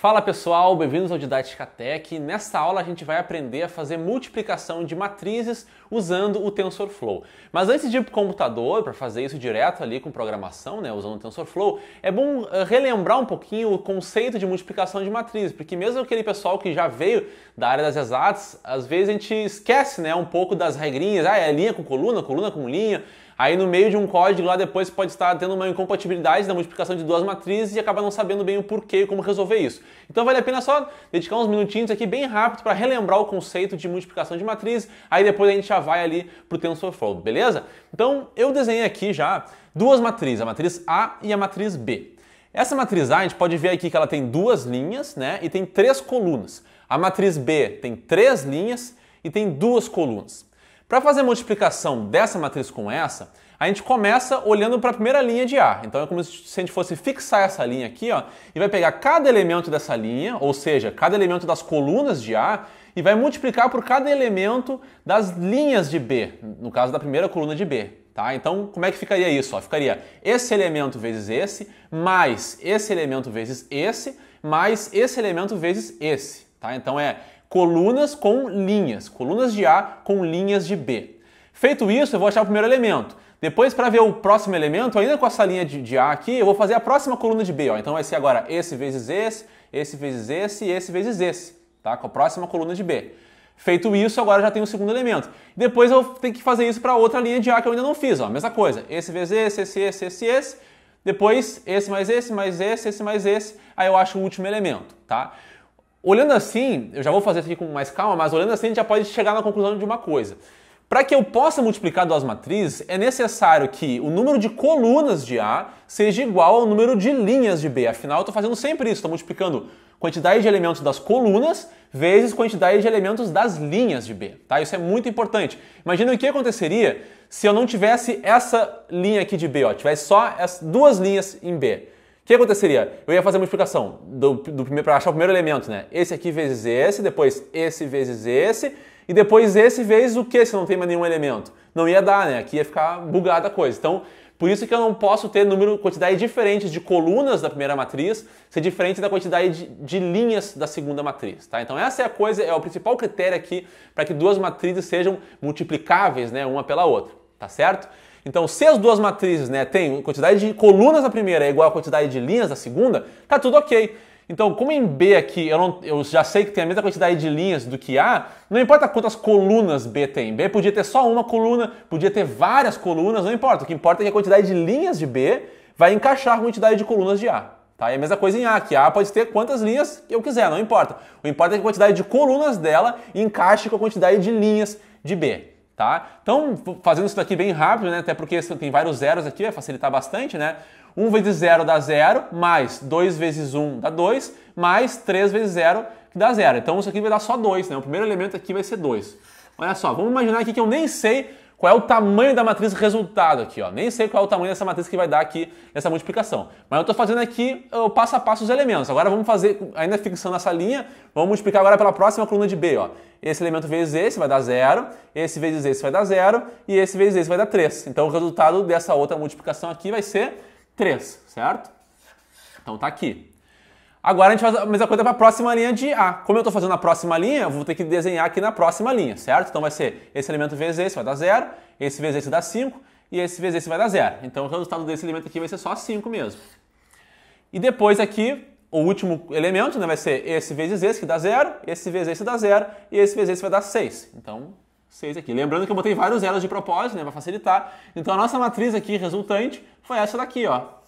Fala pessoal, bem-vindos ao Didática Tech. Nesta aula a gente vai aprender a fazer multiplicação de matrizes usando o TensorFlow. Mas antes de ir para o computador, para fazer isso direto ali com programação, né, usando o TensorFlow, é bom eh, relembrar um pouquinho o conceito de multiplicação de matrizes, porque mesmo aquele pessoal que já veio da área das exatas, às vezes a gente esquece né, um pouco das regrinhas, ah, é linha com coluna, coluna com linha, Aí no meio de um código lá depois pode estar tendo uma incompatibilidade da multiplicação de duas matrizes e acabar não sabendo bem o porquê e como resolver isso. Então vale a pena só dedicar uns minutinhos aqui bem rápido para relembrar o conceito de multiplicação de matrizes, aí depois a gente já vai ali para o TensorFlow, beleza? Então eu desenhei aqui já duas matrizes, a matriz A e a matriz B. Essa matriz A, a gente pode ver aqui que ela tem duas linhas né, e tem três colunas. A matriz B tem três linhas e tem duas colunas. Para fazer a multiplicação dessa matriz com essa, a gente começa olhando para a primeira linha de A. Então é como se a gente fosse fixar essa linha aqui, ó, e vai pegar cada elemento dessa linha, ou seja, cada elemento das colunas de A, e vai multiplicar por cada elemento das linhas de B, no caso da primeira coluna de B. Tá? Então, como é que ficaria isso? Ó, ficaria esse elemento vezes esse, mais esse elemento vezes esse, mais esse elemento vezes esse. Tá? Então é colunas com linhas, colunas de A com linhas de B. Feito isso, eu vou achar o primeiro elemento. Depois, para ver o próximo elemento, ainda com essa linha de, de, A aqui, eu vou fazer a próxima coluna de B. Ó. Então vai ser agora esse vezes esse, esse vezes esse e esse vezes esse, tá? Com a próxima coluna de B. Feito isso, agora já tenho o segundo elemento. Depois eu tenho que fazer isso para outra linha de A que eu ainda não fiz, ó. Mesma coisa. Esse vezes esse, esse, esse, esse, esse. Depois, esse mais esse, mais esse, esse mais esse. Aí eu acho o último elemento, tá? Olhando assim, eu já vou fazer isso aqui com mais calma, mas olhando assim a gente já pode chegar na conclusão de uma coisa. Para que eu possa multiplicar duas matrizes, é necessário que o número de colunas de A seja igual ao número de linhas de B. Afinal, eu estou fazendo sempre isso, estou multiplicando quantidade de elementos das colunas vezes quantidade de elementos das linhas de B. Tá? Isso é muito importante. Imagina o que aconteceria se eu não tivesse essa linha aqui de B, ó, tivesse só as duas linhas em B que aconteceria? Eu ia fazer uma explicação do, do primeiro para achar o primeiro elemento, né? Esse aqui vezes esse, depois esse vezes esse, e depois esse vezes o que se não tem mais nenhum elemento? Não ia dar, né? Aqui ia ficar bugada a coisa. Então, por isso que eu não posso ter número, quantidade diferente de colunas da primeira matriz ser diferente da quantidade de, de linhas da segunda matriz, tá? Então essa é a coisa, é o principal critério aqui para que duas matrizes sejam multiplicáveis, né, uma pela outra, tá certo? Então, se as duas matrizes né, têm quantidade de colunas da primeira é igual à quantidade de linhas da segunda, tá tudo ok. Então, como em B aqui eu, não, eu, já sei que tem a mesma quantidade de linhas do que A, não importa quantas colunas B tem. B podia ter só uma coluna, podia ter várias colunas, não importa. O que importa é que a quantidade de linhas de B vai encaixar com a quantidade de colunas de A. Tá? E a mesma coisa em A, que A pode ter quantas linhas eu quiser, não importa. O que importa é que a quantidade de colunas dela encaixe com a quantidade de linhas de B tá? Então, fazendo isso daqui bem rápido, né? Até porque tem vários zeros aqui, vai facilitar bastante, né? 1 vezes 0 dá 0, mais 2 vezes 1 dá 2, mais 3 vezes 0 dá 0. Então, isso aqui vai dar só 2, né? O primeiro elemento aqui vai ser 2. Olha só, vamos imaginar aqui que eu nem sei qual é o tamanho da matriz resultado aqui, ó. Nem sei qual é o tamanho dessa matriz que vai dar aqui nessa multiplicação. Mas eu estou fazendo aqui o passo a passo os elementos. Agora vamos fazer, ainda fixando essa linha, vamos multiplicar agora pela próxima coluna de B, ó. Esse elemento vezes esse vai dar zero, esse vezes esse vai dar zero e esse vezes esse vai dar 3. Então o resultado dessa outra multiplicação aqui vai ser 3, certo? Então tá aqui. Agora a gente faz a mesma coisa para a próxima linha de A. Como eu estou fazendo a próxima linha, eu vou ter que desenhar aqui na próxima linha, certo? Então vai ser esse elemento vezes esse vai dar zero, esse vezes esse dá 5 e esse vezes esse vai dar zero. Então o resultado desse elemento aqui vai ser só 5 mesmo. E depois aqui, o último elemento né, vai ser esse vezes esse que dá zero, esse vezes esse dá zero e esse vezes esse vai dar 6. Então 6 aqui. Lembrando que eu botei vários zeros de propósito, né, para facilitar. Então a nossa matriz aqui resultante foi essa daqui, ó.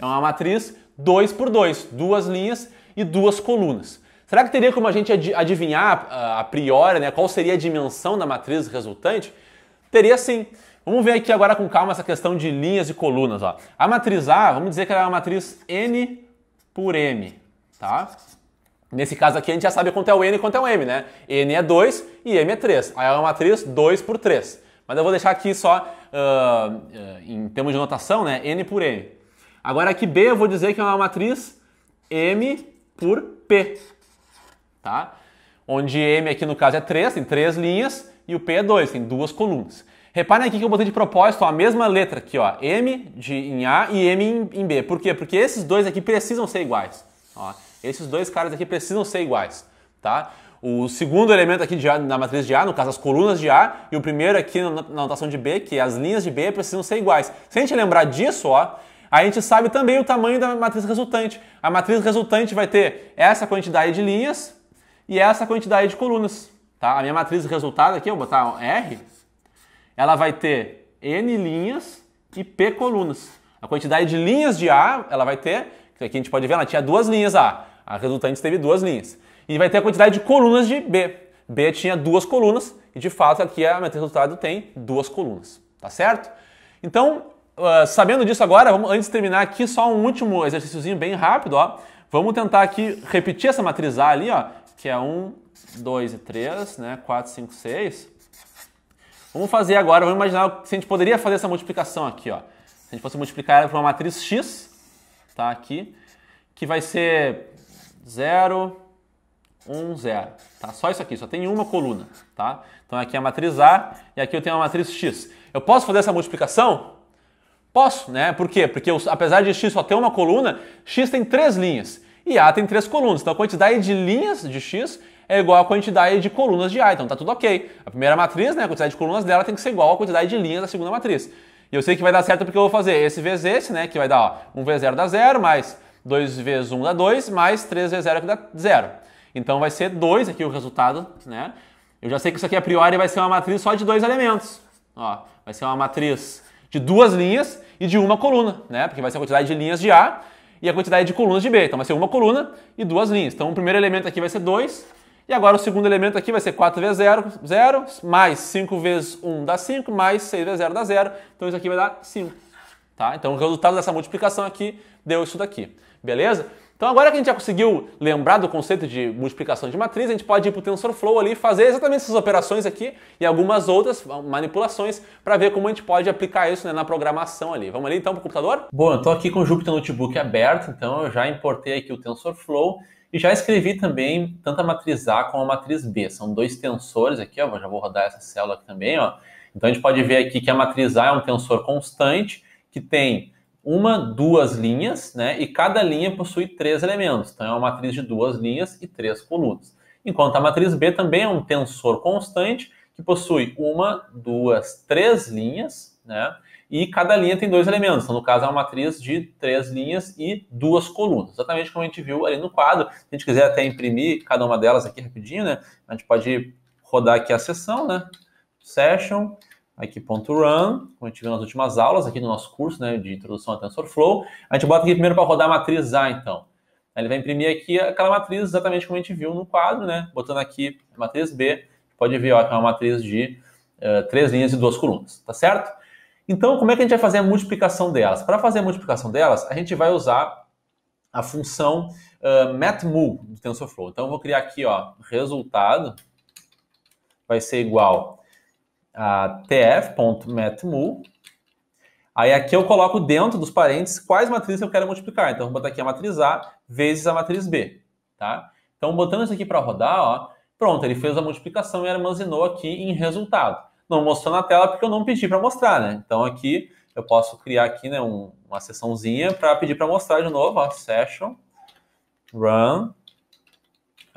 É uma matriz 2 por 2, duas linhas e duas colunas. Será que teria como a gente adivinhar ah, a priori né, qual seria a dimensão da matriz resultante? Teria sim. Vamos ver aqui agora com calma essa questão de linhas e colunas. Ó. A matriz A, vamos dizer que ela é uma matriz N por M, tá? Nesse caso aqui a gente já sabe quanto é o N e quanto é o M, né? N é 2 e M é 3. Aí é uma matriz 2 por 3. Mas eu vou deixar aqui só uh, uh, em termos de notação, né? N por M. Agora aqui B eu vou dizer que é uma matriz M por P, tá? Onde M aqui no caso é 3, tem 3 linhas, e o P é 2, tem duas colunas. Reparem aqui que eu botei de propósito a mesma letra aqui, ó, M de, em A e M em, em B. Por quê? Porque esses dois aqui precisam ser iguais. Ó, esses dois caras aqui precisam ser iguais, tá? O segundo elemento aqui de A, na matriz de A, no caso as colunas de A, e o primeiro aqui na, na notação de B, que é as linhas de B precisam ser iguais. Se a gente lembrar disso, ó, a gente sabe também o tamanho da matriz resultante. A matriz resultante vai ter essa quantidade de linhas e essa quantidade de colunas. Tá? A minha matriz resultado aqui, eu vou botar R, ela vai ter N linhas e P colunas. A quantidade de linhas de A, ela vai ter, aqui a gente pode ver, ela tinha duas linhas A. A resultante teve duas linhas. E vai ter a quantidade de colunas de B. B tinha duas colunas e, de fato, aqui a matriz resultado tem duas colunas. Tá certo? Então, ah, sabendo disso agora, vamos, antes de terminar aqui, só um último exercíciozinho bem rápido, ó. Vamos tentar aqui repetir essa matriz A ali, ó, que é 1, 2 e 3, né? 4, 5, 6. Vamos fazer agora, vamos imaginar se a gente poderia fazer essa multiplicação aqui, ó. Se a gente fosse multiplicar ela por uma matriz X, tá aqui, que vai ser 0, 1, 0, tá? Só isso aqui, só tem uma coluna, tá? Então aqui é a matriz A e aqui eu tenho a matriz X. Eu posso fazer essa multiplicação? Posso, né? Por quê? Porque apesar de x só ter uma coluna, x tem três linhas e A tem três colunas. Então a quantidade de linhas de x é igual à quantidade de colunas de A. Então tá tudo ok. A primeira matriz, né, a quantidade de colunas dela tem que ser igual à quantidade de linhas da segunda matriz. E eu sei que vai dar certo porque eu vou fazer esse vezes esse, né, que vai dar ó, 1 vezes 0 dá 0, mais 2 vezes 1 dá 2, mais 3 vezes 0 é que dá 0. Então vai ser 2 aqui o resultado, né? Eu já sei que isso aqui a priori vai ser uma matriz só de dois elementos. Ó, vai ser uma matriz de duas linhas e de uma coluna, né? Porque vai ser a quantidade de linhas de A e a quantidade de colunas de B. Então vai ser uma coluna e duas linhas. Então o primeiro elemento aqui vai ser 2. E agora o segundo elemento aqui vai ser 4 vezes 0, 0, mais 5 vezes 1 dá 5, mais 6 vezes 0 dá 0. Então isso aqui vai dar 5. Tá? Então o resultado dessa multiplicação aqui deu isso daqui. Beleza? Então agora que a gente já conseguiu lembrar do conceito de multiplicação de matriz, a gente pode ir para o TensorFlow ali e fazer exatamente essas operações aqui e algumas outras manipulações para ver como a gente pode aplicar isso né, na programação ali. Vamos ali então para o computador? Bom, eu estou aqui com o Jupyter Notebook aberto, então eu já importei aqui o TensorFlow e já escrevi também tanto a matriz A como a matriz B. São dois tensores aqui, ó, já vou rodar essa célula aqui também. Ó. Então a gente pode ver aqui que a matriz A é um tensor constante que tem uma, duas linhas, né? E cada linha possui três elementos. Então é uma matriz de duas linhas e três colunas. Enquanto a matriz B também é um tensor constante que possui uma, duas, três linhas, né? E cada linha tem dois elementos. Então, no caso, é uma matriz de três linhas e duas colunas. Exatamente como a gente viu ali no quadro. Se a gente quiser até imprimir cada uma delas aqui rapidinho, né? A gente pode rodar aqui a sessão, né? Session aqui.run, como a gente viu nas últimas aulas, aqui no nosso curso né, de introdução a TensorFlow. A gente bota aqui primeiro para rodar a matriz A, então. Ele vai imprimir aqui aquela matriz exatamente como a gente viu no quadro, né? Botando aqui a matriz B, pode ver ó, que é uma matriz de uh, três linhas e duas colunas, tá certo? Então, como é que a gente vai fazer a multiplicação delas? Para fazer a multiplicação delas, a gente vai usar a função uh, matmul do TensorFlow. Então, eu vou criar aqui, ó, resultado vai ser igual a tf.metmul. Aí aqui eu coloco dentro dos parênteses quais matrizes eu quero multiplicar. Então, vou botar aqui a matriz A vezes a matriz B, tá? Então, botando isso aqui para rodar, ó, pronto, ele fez a multiplicação e armazenou aqui em resultado. Não mostrou na tela porque eu não pedi para mostrar, né? Então, aqui eu posso criar aqui né, um, uma sessãozinha para pedir para mostrar de novo, ó, session, run,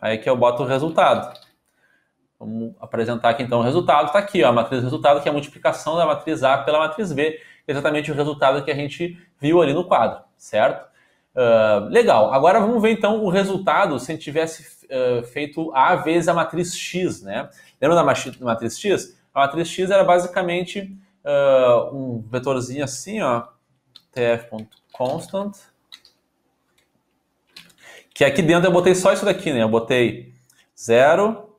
aí que eu boto o resultado. Vamos apresentar aqui então o resultado. Está aqui ó, a matriz resultado, que é a multiplicação da matriz A pela matriz B, exatamente o resultado que a gente viu ali no quadro, certo? Uh, legal. Agora vamos ver então o resultado se a gente tivesse uh, feito A vezes a matriz X, né? Lembra da matriz X? A matriz X era basicamente uh, um vetorzinho assim, ó, tf.constant, que aqui dentro eu botei só isso daqui, né? Eu botei 0,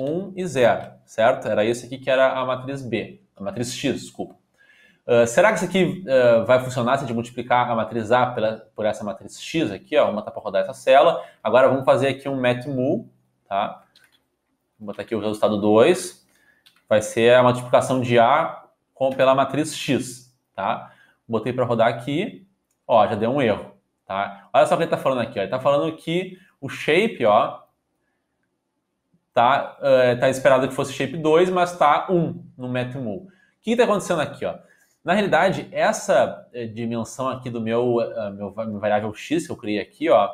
1 e 0, certo? Era isso aqui que era a matriz B, a matriz X, desculpa. Uh, será que isso aqui uh, vai funcionar se a gente multiplicar a matriz A pela, por essa matriz X aqui? Ó, vou botar tá para rodar essa célula. Agora vamos fazer aqui um matmul, tá? Vou botar aqui o resultado 2. Vai ser a multiplicação de A com, pela matriz X, tá? Botei para rodar aqui. Ó, já deu um erro, tá? Olha só o que ele está falando aqui. Ó. Ele está falando que o shape, ó, tá? Uh, tá esperado que fosse shape 2, mas tá 1 no Metmul. O que está acontecendo aqui, ó? Na realidade, essa eh, dimensão aqui do meu, uh, meu, variável x que eu criei aqui, ó,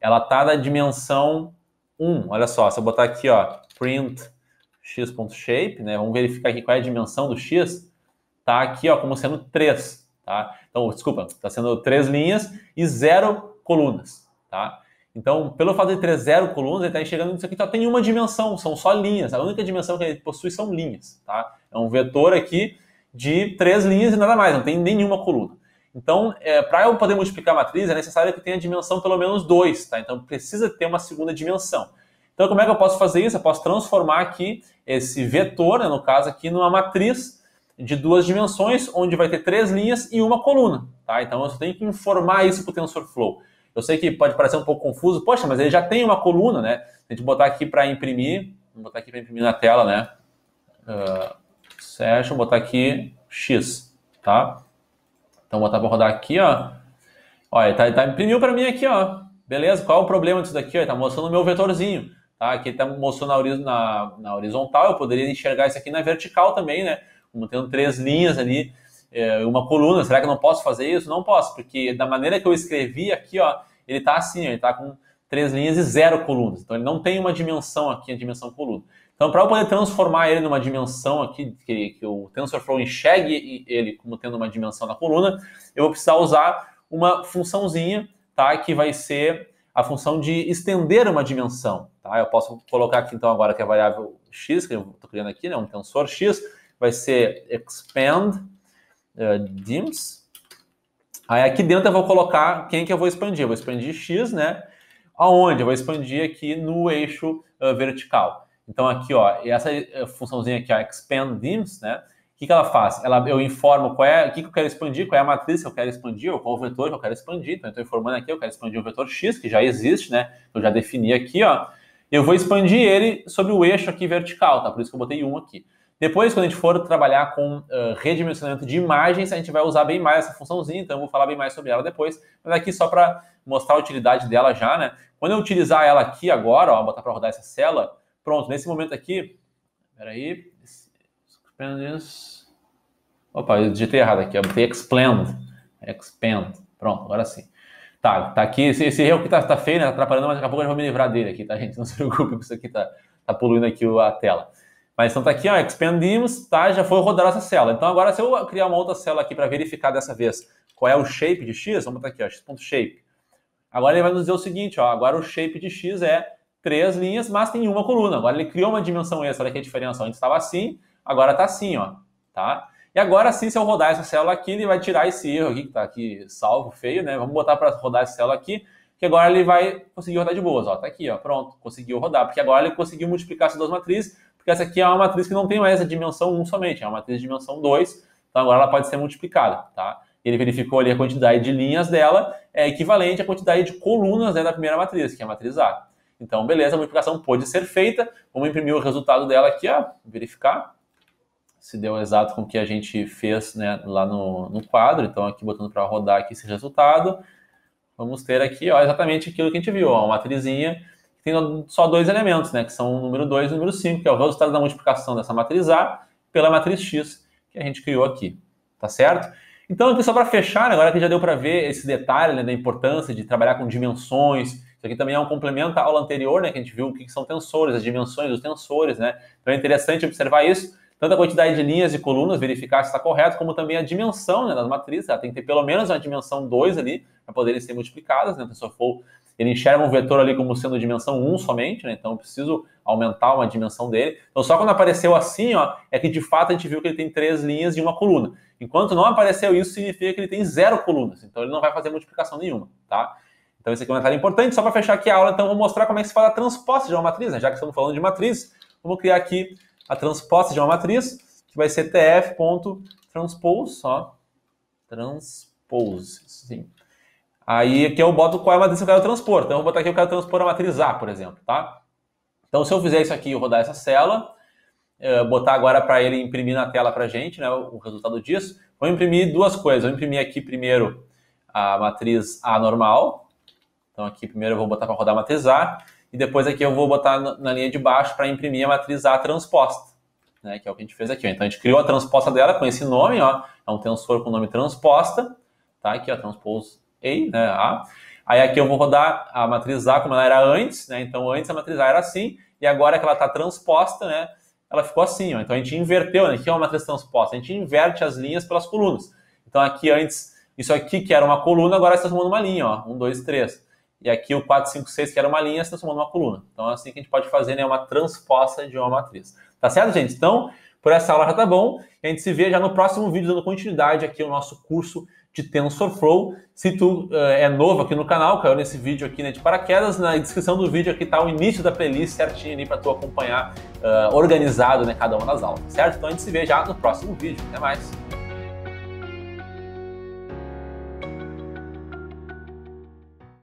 ela tá na dimensão 1. Olha só, se eu botar aqui, ó, print x.shape, né? Vamos verificar aqui qual é a dimensão do x. Tá aqui, ó, como sendo 3, tá? Então, desculpa, tá sendo três linhas e zero colunas, tá? Então, pelo fato de ter zero colunas, ele está enxergando isso aqui só tem uma dimensão, são só linhas. A única dimensão que ele possui são linhas. Tá? É um vetor aqui de três linhas e nada mais, não tem nenhuma coluna. Então, é, para eu poder multiplicar a matriz, é necessário que tenha dimensão pelo menos 2, tá? Então, precisa ter uma segunda dimensão. Então, como é que eu posso fazer isso? Eu posso transformar aqui esse vetor, né, no caso aqui, numa matriz de duas dimensões, onde vai ter três linhas e uma coluna, tá? Então, eu tenho que informar isso para o TensorFlow. Eu sei que pode parecer um pouco confuso, poxa, mas ele já tem uma coluna, né? A gente botar aqui para imprimir, vou botar aqui para imprimir na tela, né? Uh, Vou botar aqui X, tá? Então, vou botar para rodar aqui, ó. Olha, tá, tá imprimiu para mim aqui, ó. Beleza, qual é o problema disso daqui? Ó? Ele tá mostrando o meu vetorzinho, tá? Aqui ele tá mostrando na, na, na horizontal, eu poderia enxergar isso aqui na vertical também, né? Como tendo três linhas ali, é, uma coluna. Será que eu não posso fazer isso? Não posso, porque da maneira que eu escrevi aqui, ó, ele está assim, ele está com três linhas e zero colunas. Então ele não tem uma dimensão aqui, a dimensão coluna. Então, para eu poder transformar ele numa dimensão aqui, que, que o TensorFlow enxergue ele como tendo uma dimensão na coluna, eu vou precisar usar uma funçãozinha, tá? Que vai ser a função de estender uma dimensão, tá? Eu posso colocar aqui, então, agora que é a variável x, que eu estou criando aqui, né? Um tensor x, vai ser expand uh, dims, Aí aqui dentro eu vou colocar quem que eu vou expandir. Eu vou expandir X, né? Aonde? Eu vou expandir aqui no eixo uh, vertical. Então aqui, ó, essa eh, funçãozinha aqui, ó, expand dims, né? O que, que ela faz? Ela, eu informo qual é, o que, que eu quero expandir, qual é a matriz que eu quero expandir, ou qual o vetor que eu quero expandir. Então, eu estou informando aqui, eu quero expandir o vetor X, que já existe, né? Eu já defini aqui, ó. Eu vou expandir ele sobre o eixo aqui vertical, tá? Por isso que eu botei 1 aqui. Depois, quando a gente for trabalhar com uh, redimensionamento de imagens, a gente vai usar bem mais essa funçãozinha, então eu vou falar bem mais sobre ela depois, mas aqui só para mostrar a utilidade dela já, né? Quando eu utilizar ela aqui agora, ó, botar para rodar essa cela, pronto, nesse momento aqui, peraí, opa, eu digitei errado aqui, eu botei expand, expand, pronto, agora sim. Tá, tá aqui, esse, esse erro que tá, tá feio, né, tá atrapalhando, mas daqui a pouco eu vou me livrar dele aqui, tá, gente? Não se preocupe, isso aqui tá, tá poluindo aqui a tela. Mas então tá aqui, ó, expandimos, tá? Já foi rodar essa célula. Então agora se eu criar uma outra célula aqui para verificar dessa vez qual é o shape de x, vamos botar aqui, ó, x.shape. Agora ele vai nos dizer o seguinte, ó, agora o shape de x é três linhas, mas tem uma coluna. Agora ele criou uma dimensão extra, olha que a diferença, antes estava assim, agora tá assim, ó, tá? E agora sim, se eu rodar essa célula aqui, ele vai tirar esse erro aqui que tá aqui salvo, feio, né? Vamos botar para rodar essa célula aqui, que agora ele vai conseguir rodar de boas, ó, tá aqui, ó, pronto, conseguiu rodar, porque agora ele conseguiu multiplicar essas duas matrizes, porque essa aqui é uma matriz que não tem mais essa dimensão 1 somente, é uma matriz de dimensão 2, então agora ela pode ser multiplicada, tá? Ele verificou ali a quantidade de linhas dela é equivalente à quantidade de colunas né, da primeira matriz, que é a matriz A. Então, beleza, a multiplicação pode ser feita. Vamos imprimir o resultado dela aqui, ó, verificar se deu exato com o que a gente fez né, lá no, no quadro. Então, aqui botando para rodar aqui esse resultado, vamos ter aqui ó, exatamente aquilo que a gente viu, ó, uma matrizinha tem só dois elementos, né? Que são o número 2 e o número 5, que é o resultado da multiplicação dessa matriz A pela matriz X que a gente criou aqui. Tá certo? Então, aqui só para fechar, agora que já deu para ver esse detalhe né, da importância de trabalhar com dimensões. Isso aqui também é um complemento à aula anterior, né? Que a gente viu o que são tensores, as dimensões dos tensores, né? Então é interessante observar isso. Tanto a quantidade de linhas e colunas, verificar se está correto, como também a dimensão né, das matrizes. Ela tem que ter pelo menos uma dimensão 2 ali, para poderem ser multiplicadas, né? Então, se for ele enxerga um vetor ali como sendo dimensão 1 somente, né? Então eu preciso aumentar uma dimensão dele. Então só quando apareceu assim, ó, é que de fato a gente viu que ele tem três linhas e uma coluna. Enquanto não apareceu isso, significa que ele tem zero colunas. Então ele não vai fazer multiplicação nenhuma, tá? Então esse aqui é um detalhe importante. Só para fechar aqui a aula, então vou mostrar como é que se faz a transposta de uma matriz, né? Já que estamos falando de matriz, vamos criar aqui a transposta de uma matriz, que vai ser tf.transpose, ó. Transpose, sim. Aí aqui eu boto qual é a matriz que eu quero transpor. Então eu vou botar aqui, eu quero transpor a matriz A, por exemplo, tá? Então se eu fizer isso aqui e rodar essa célula, eh, botar agora para ele imprimir na tela para gente, né, o resultado disso, vou imprimir duas coisas. Vou imprimir aqui primeiro a matriz A normal. Então aqui primeiro eu vou botar para rodar a matriz A e depois aqui eu vou botar na linha de baixo para imprimir a matriz A transposta, né, que é o que a gente fez aqui. Então a gente criou a transposta dela com esse nome, ó, é um tensor com o nome transposta, tá? Aqui, ó, transpôs Ei, né, A. Aí aqui eu vou rodar a matriz A como ela era antes, né? Então antes a matriz A era assim, e agora que ela está transposta, né? Ela ficou assim, ó. Então a gente inverteu, né? Aqui é uma matriz transposta, a gente inverte as linhas pelas colunas. Então aqui antes, isso aqui que era uma coluna, agora está transformando uma linha, ó. Um, dois, três. E aqui o 4, 5, 6, que era uma linha, está transformando uma coluna. Então é assim que a gente pode fazer, né? Uma transposta de uma matriz. Tá certo, gente? Então, por essa aula já tá bom. E a gente se vê já no próximo vídeo, dando continuidade aqui ao nosso curso de TensorFlow. Se tu uh, é novo aqui no canal, caiu nesse vídeo aqui né, de paraquedas, na descrição do vídeo aqui está o início da playlist certinho ali para tu acompanhar uh, organizado né, cada uma das aulas, certo? Então a gente se vê já no próximo vídeo. Até mais!